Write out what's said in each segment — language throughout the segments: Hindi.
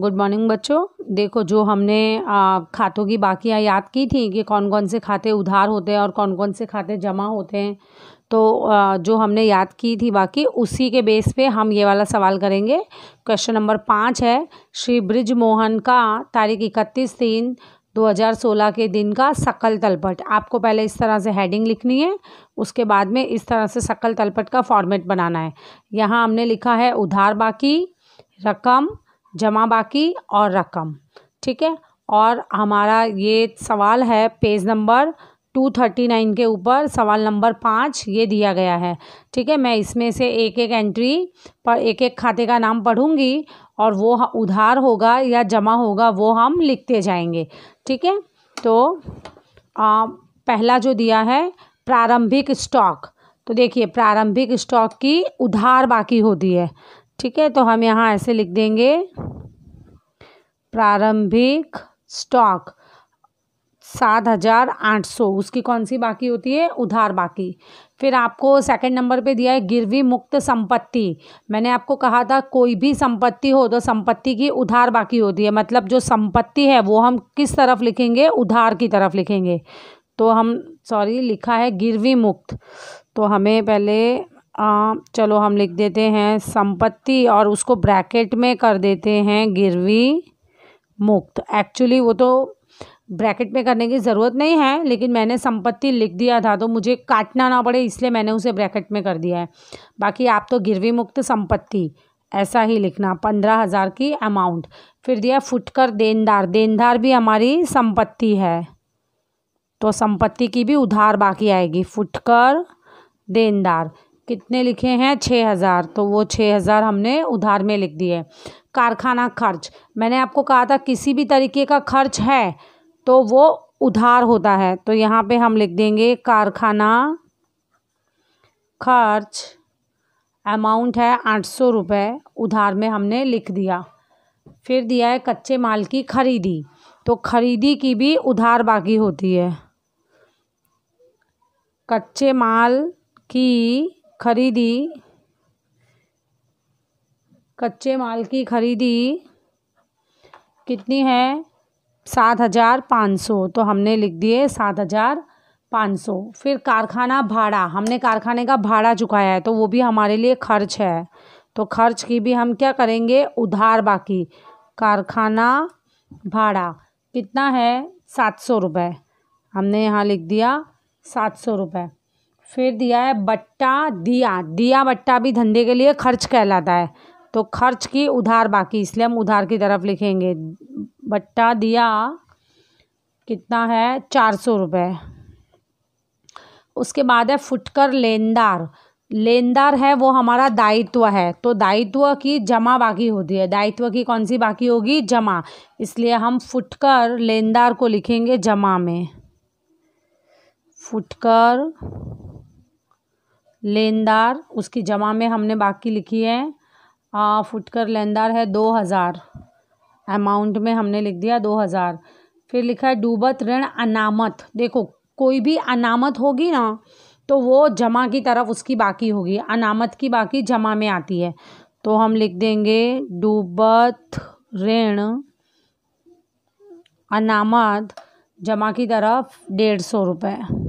गुड मॉर्निंग बच्चों देखो जो हमने आ, खातों की बाकियाँ याद की थी कि कौन कौन से खाते उधार होते हैं और कौन कौन से खाते जमा होते हैं तो आ, जो हमने याद की थी बाकी उसी के बेस पे हम ये वाला सवाल करेंगे क्वेश्चन नंबर पाँच है श्री ब्रिज मोहन का तारीख इकतीस तीन 2016 के दिन का सकल तलपट आपको पहले इस तरह से हेडिंग लिखनी है उसके बाद में इस तरह से सकल तलपट का फॉर्मेट बनाना है यहाँ हमने लिखा है उधार बाकी रकम जमा बाकी और रकम ठीक है और हमारा ये सवाल है page number two thirty nine के ऊपर सवाल नंबर पाँच ये दिया गया है ठीक है मैं इसमें से एक एक एंट्री पर एक एक खाते का नाम पढ़ूंगी और वो उधार होगा या जमा होगा वो हम लिखते जाएंगे ठीक है तो आ, पहला जो दिया है प्रारंभिक स्टॉक तो देखिए प्रारंभिक स्टॉक की उधार बाकी होती है ठीक है तो हम यहाँ ऐसे लिख देंगे प्रारंभिक स्टॉक सात हज़ार आठ सौ उसकी कौन सी बाकी होती है उधार बाकी फिर आपको सेकंड नंबर पे दिया है गिरवी मुक्त संपत्ति मैंने आपको कहा था कोई भी संपत्ति हो तो संपत्ति की उधार बाकी होती है मतलब जो संपत्ति है वो हम किस तरफ लिखेंगे उधार की तरफ लिखेंगे तो हम सॉरी लिखा है गिरवी मुक्त तो हमें पहले आ, चलो हम लिख देते हैं संपत्ति और उसको ब्रैकेट में कर देते हैं गिरवी मुक्त एक्चुअली वो तो ब्रैकेट में करने की ज़रूरत नहीं है लेकिन मैंने संपत्ति लिख दिया था तो मुझे काटना ना पड़े इसलिए मैंने उसे ब्रैकेट में कर दिया है बाकी आप तो गिरवी मुक्त संपत्ति ऐसा ही लिखना पंद्रह हज़ार की अमाउंट फिर दिया फुटकर देनदार देनदार भी हमारी संपत्ति है तो संपत्ति की भी उधार बाकी आएगी फुटकर देनदार कितने लिखे हैं छः हज़ार तो वो छः हज़ार हमने उधार में लिख दिए कारखाना खर्च मैंने आपको कहा था किसी भी तरीके का खर्च है तो वो उधार होता है तो यहाँ पे हम लिख देंगे कारखाना खर्च अमाउंट है आठ सौ रुपये उधार में हमने लिख दिया फिर दिया है कच्चे माल की खरीदी तो खरीदी की भी उधार बाकी होती है कच्चे माल की खरीदी कच्चे माल की खरीदी कितनी है सात हज़ार पाँच सौ तो हमने लिख दिए सात हज़ार पाँच सौ फिर कारखाना भाड़ा हमने कारखाने का भाड़ा चुकाया है तो वो भी हमारे लिए खर्च है तो खर्च की भी हम क्या करेंगे उधार बाकी कारखाना भाड़ा कितना है सात सौ रुपये हमने यहाँ लिख दिया सात सौ रुपये फिर दिया है बट्टा दिया दिया बट्टा भी धंधे के लिए खर्च कहलाता है तो खर्च की उधार बाकी इसलिए हम उधार की तरफ लिखेंगे बट्टा दिया कितना है चार सौ रुपये उसके बाद है फुटकर लेनदार लेनदार है वो हमारा दायित्व है तो दायित्व की जमा बाकी होती है दायित्व की कौन सी बाकी होगी जमा इसलिए हम फुटकर लेनदार को लिखेंगे जमा में फुटकर लेनदार उसकी जमा में हमने बाकी लिखी है आ, फुटकर लेनदार है दो हज़ार अमाउंट में हमने लिख दिया दो हज़ार फिर लिखा है डूबत ऋण अनामत देखो कोई भी अनामत होगी ना तो वो जमा की तरफ उसकी बाकी होगी अनामत की बाकी जमा में आती है तो हम लिख देंगे डूबत ऋण अनामत जमा की तरफ डेढ़ सौ रुपये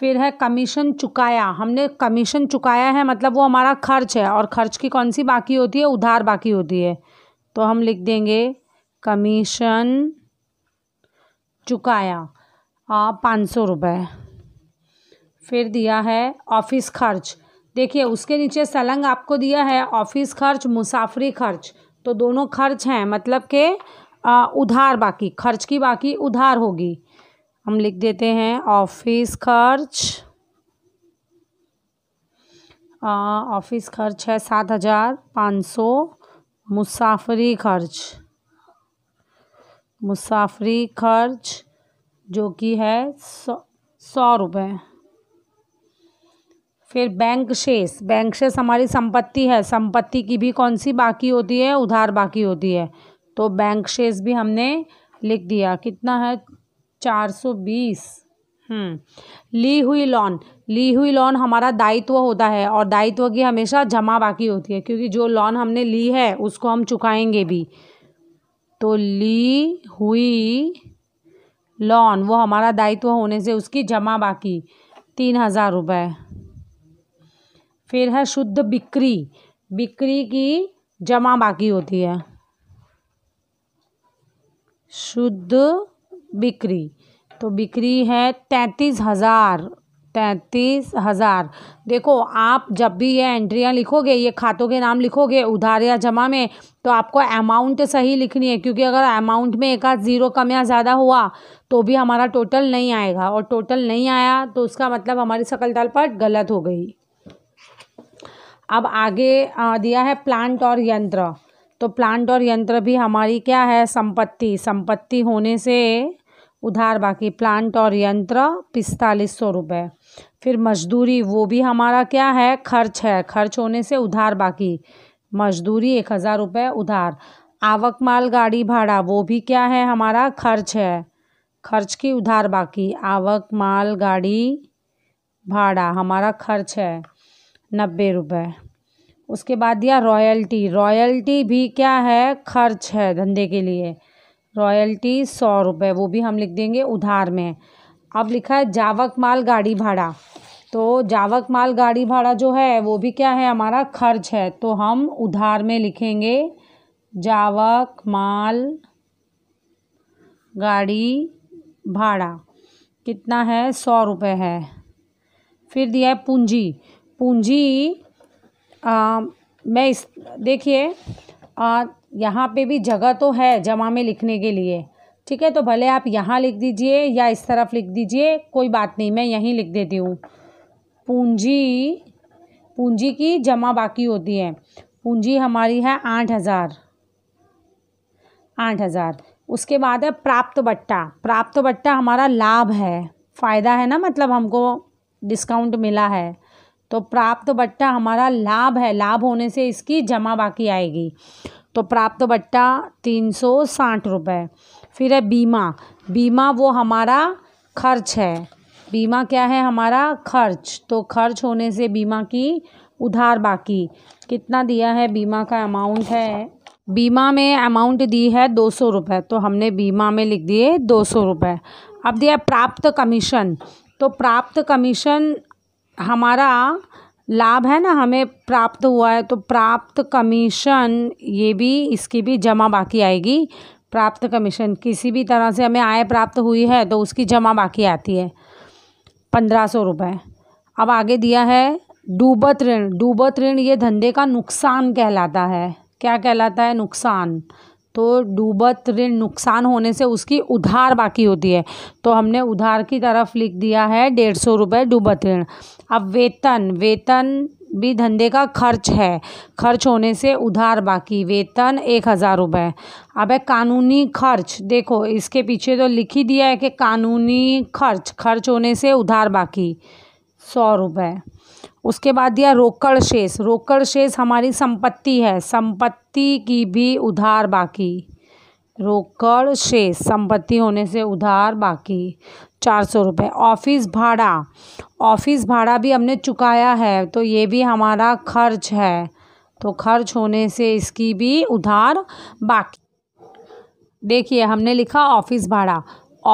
फिर है कमीशन चुकाया हमने कमीशन चुकाया है मतलब वो हमारा खर्च है और खर्च की कौन सी बाकी होती है उधार बाकी होती है तो हम लिख देंगे कमीशन चुकाया पाँच सौ रुपये फिर दिया है ऑफिस खर्च देखिए उसके नीचे सलंग आपको दिया है ऑफिस खर्च मुसाफरी खर्च तो दोनों खर्च हैं मतलब के आ, उधार बाकी खर्च की बाकी उधार होगी हम लिख देते हैं ऑफिस खर्च ऑफिस खर्च है सात हज़ार पाँच सौ मुसाफरी खर्च मुसाफरी खर्च जो कि है सौ सौ रुपये फिर बैंक शेष बैंक शेष हमारी संपत्ति है संपत्ति की भी कौन सी बाकी होती है उधार बाकी होती है तो बैंक शेष भी हमने लिख दिया कितना है चार सौ बीस हम्म। ली हुई लोन ली हुई लॉन हमारा दायित्व होता है और दायित्व की हमेशा जमा बाकी होती है क्योंकि जो लॉन हमने ली है उसको हम चुकाएंगे भी तो ली हुई लॉन वो हमारा दायित्व होने से उसकी जमा बाकी तीन हज़ार रुपये फिर है शुद्ध बिक्री बिक्री की जमा बाकी होती है शुद्ध बिक्री तो बिक्री है तैंतीस हज़ार तैंतीस हज़ार देखो आप जब भी ये एंट्रियाँ लिखोगे ये खातों के नाम लिखोगे उधार या जमा में तो आपको अमाउंट सही लिखनी है क्योंकि अगर अमाउंट में एक आध ज़ीरो कम या ज़्यादा हुआ तो भी हमारा टोटल नहीं आएगा और टोटल नहीं आया तो उसका मतलब हमारी सकल तलपट गलत हो गई अब आगे दिया है प्लांट और यंत्र तो प्लांट और यंत्र भी हमारी क्या है संपत्ति संपत्ति होने से उधार बाकी प्लांट और यंत्र पिस्तालीस सौ रुपये फिर मजदूरी वो भी हमारा क्या है खर्च है खर्च होने से उधार बाकी मजदूरी एक हज़ार रुपये उधार आवक माल गाड़ी भाड़ा वो भी क्या है हमारा खर्च है खर्च की उधार बाकी आवक माल गाड़ी भाड़ा हमारा खर्च है नब्बे रुपये उसके बाद दिया रॉयल्टी रॉयल्टी भी क्या है खर्च है धंधे के लिए रॉयल्टी सौ रुपये वो भी हम लिख देंगे उधार में अब लिखा है जावक माल गाड़ी भाड़ा तो जावक माल गाड़ी भाड़ा जो है वो भी क्या है हमारा खर्च है तो हम उधार में लिखेंगे जावक माल गाड़ी भाड़ा कितना है सौ रुपये है फिर दिया है पूंजी पूंजी मैं इस देखिए यहाँ पे भी जगह तो है जमा में लिखने के लिए ठीक है तो भले आप यहाँ लिख दीजिए या इस तरफ लिख दीजिए कोई बात नहीं मैं यहीं लिख देती हूँ पूंजी पूंजी की जमा बाकी होती है पूंजी हमारी है आठ हज़ार आठ हज़ार उसके बाद है प्राप्त बट्टा प्राप्त बट्टा हमारा लाभ है फ़ायदा है ना मतलब हमको डिस्काउंट मिला है तो प्राप्त बट्टा हमारा लाभ है लाभ होने से इसकी जमा बाकी आएगी तो प्राप्त बट्टा तीन सौ साठ रुपये फिर है बीमा बीमा वो हमारा खर्च है बीमा क्या है हमारा खर्च तो खर्च होने से बीमा की उधार बाकी कितना दिया है बीमा का अमाउंट है बीमा में अमाउंट दी है दो सौ रुपये तो हमने बीमा में लिख दिए दो सौ रुपये अब दिया प्राप्त कमीशन तो प्राप्त कमीशन हमारा लाभ है ना हमें प्राप्त हुआ है तो प्राप्त कमीशन ये भी इसकी भी जमा बाकी आएगी प्राप्त कमीशन किसी भी तरह से हमें आय प्राप्त हुई है तो उसकी जमा बाकी आती है पंद्रह सौ रुपये अब आगे दिया है डूबत ऋण डूबत ऋण ये धंधे का नुकसान कहलाता है क्या कहलाता है नुकसान तो डूबत ऋण नुकसान होने से उसकी उधार बाकी होती है तो हमने उधार की तरफ लिख दिया है डेढ़ सौ रुपये डूबत ऋण अब वेतन वेतन भी धंधे का खर्च है खर्च होने से उधार बाकी वेतन एक हज़ार रुपये अब है कानूनी खर्च देखो इसके पीछे तो लिख ही दिया है कि कानूनी खर्च खर्च होने से उधार बाकी सौ रुपये उसके बाद दिया रोकड़ शेष रोकड़ शेष हमारी संपत्ति है संपत्ति की भी उधार बाकी रोकड़ शेष संपत्ति होने से उधार बाकी चार सौ रुपये ऑफिस भाड़ा ऑफिस भाड़ा भी हमने चुकाया है तो ये भी हमारा खर्च है तो खर्च होने से इसकी भी उधार बाकी देखिए हमने लिखा ऑफिस भाड़ा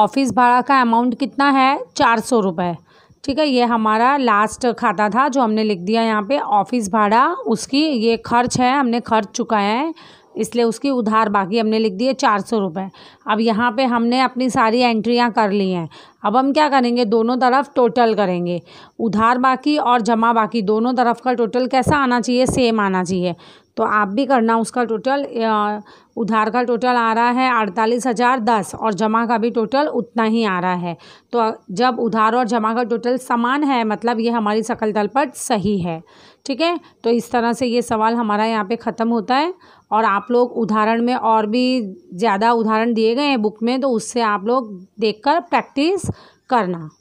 ऑफिस भाड़ा का अमाउंट कितना है चार सौ रुपये ठीक है ये हमारा लास्ट खाता था जो हमने लिख दिया यहाँ पे ऑफिस भाड़ा उसकी ये खर्च है हमने खर्च चुका है इसलिए उसकी उधार बाकी हमने लिख दिए चार सौ रुपये अब यहाँ पे हमने अपनी सारी एंट्रियाँ कर ली हैं अब हम क्या करेंगे दोनों तरफ टोटल करेंगे उधार बाकी और जमा बाकी दोनों तरफ का टोटल कैसा आना चाहिए सेम आना चाहिए तो आप भी करना उसका टोटल उधार का टोटल आ रहा है अड़तालीस हज़ार दस और जमा का भी टोटल उतना ही आ रहा है तो जब उधार और जमा का टोटल समान है मतलब ये हमारी सकल दल पर सही है ठीक है तो इस तरह से ये सवाल हमारा यहाँ पे ख़त्म होता है और आप लोग उदाहरण में और भी ज़्यादा उदाहरण दिए गए हैं बुक में तो उससे आप लोग देख प्रैक्टिस करना